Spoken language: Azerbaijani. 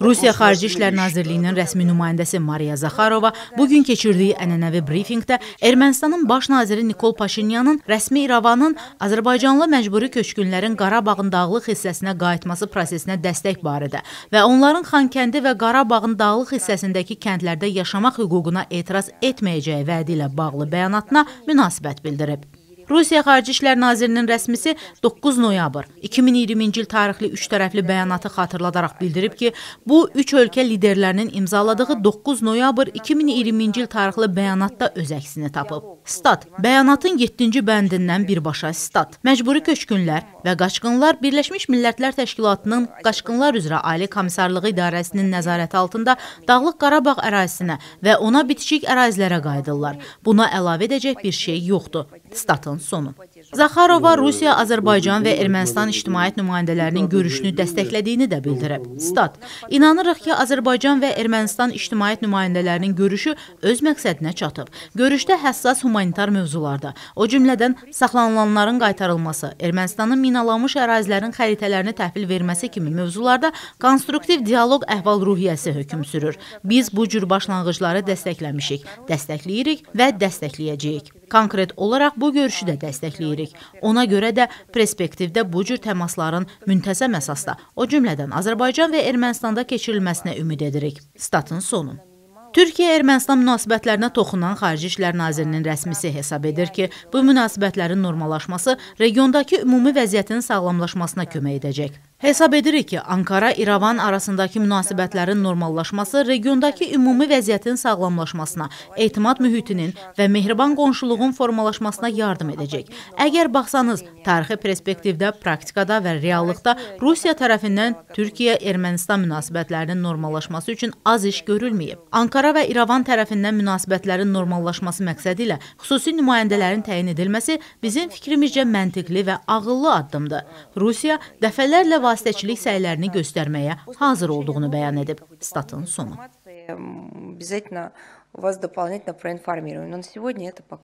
Rusiya Xarici İşlər Nazirliyinin rəsmi nümayəndəsi Mariya Zaxarova bu gün keçirdiyi ənənəvi brifinqdə Ermənistanın baş naziri Nikol Paşinyanın rəsmi İrəvanın Azərbaycanlı məcburi köçkünlərin Qarabağın dağlıq hissəsinə qayıtması prosesinə dəstək barədə və onların Xankəndi və Qarabağın dağlıq hissəsindəki kəndlərdə yaşamaq hüququna etiraz etməyəcəyi vədi ilə bağlı bəyanatına münasibət bildirib. Rusiya Xarici İşlər Nazirinin rəsmisi 9 noyabr 2020-ci il tarixli üç tərəfli bəyanatı xatırladaraq bildirib ki, bu üç ölkə liderlərinin imzaladığı 9 noyabr 2020-ci il tarixli bəyanatda öz əksini tapıb. Stat. Bəyanatın 7-ci bəndindən birbaşa stat. Məcburi köçkünlər və qaçqınlar Birləşmiş Millətlər Təşkilatının Qaçqınlar üzrə Ali Komissarlığı İdarəsinin nəzarəti altında Dağlıq Qarabağ ərazisinə və ona bitişik ərazilərə qayıdırlar. Buna əlavə edəcək bir şey yoxdur. Statın sonu. Zaxarova Rusiya, Azərbaycan və Ermənistan ictimaiyyət nümayəndələrinin görüşünü dəstəklədiyini də bildirib. Stat: İnanırıq ki, Azərbaycan və Ermənistan ictimaiyyət nümayəndələrinin görüşü öz məqsədinə çatıb. Görüşdə həssas humanitar mövzularda, o cümlədən saxlanılanların qaytarılması, Ermənistanın minalanmış ərazilərin xəritələrini təhvil verməsi kimi mövzularda konstruktiv dialoq əhval-ruhiyyəsi hökm sürür. Biz bu cür başlanğıcları dəstəkləmişik, dəstəkləyirik və dəstəkləyəcəyik. Konkret olaraq bu görüşü də dəstəkləyirik. Ona görə də perspektivdə bu cür təmasların müntəzəm əsasda, o cümlədən Azərbaycan və Ermənistanda keçirilməsinə ümid edirik. Statın sonu. Türkiyə-Ermənistan münasibətlərinə toxunan Xarici İşlər Nazirinin rəsmisi hesab edir ki, bu münasibətlərin normallaşması regiondakı ümumi vəziyyətin sağlamlaşmasına kömək edəcək. Hesab edirik ki, Ankara-İrəvan arasındakı münasibətlərin normallaşması regiondakı ümumi vəziyyətin sağlamlaşmasına, etimad mühitinin və mehriban qonşuluğun formalaşmasına yardım edəcək. Əgər baxsanız, tarixi perspektivdə, praktikada və reallıqda Rusiya tərəfindən Türkiyə-Ermənistan münasibətlərinin normallaşması üçün az iş görülməyib. Ankara və İrəvan tərəfindən münasibətlərin normallaşması məqsədi ilə xüsusi nümayəndələrin təyin edilməsi bizim fikrimizcə məntiqli və ağıllı addımdır. Rusiya dəfələrlə vasitəçilik səylərini göstərməyə hazır olduğunu bəyan edib. Statın sonu. Обязательно вас дополнительно проинформирую. Но на сегодня это пока.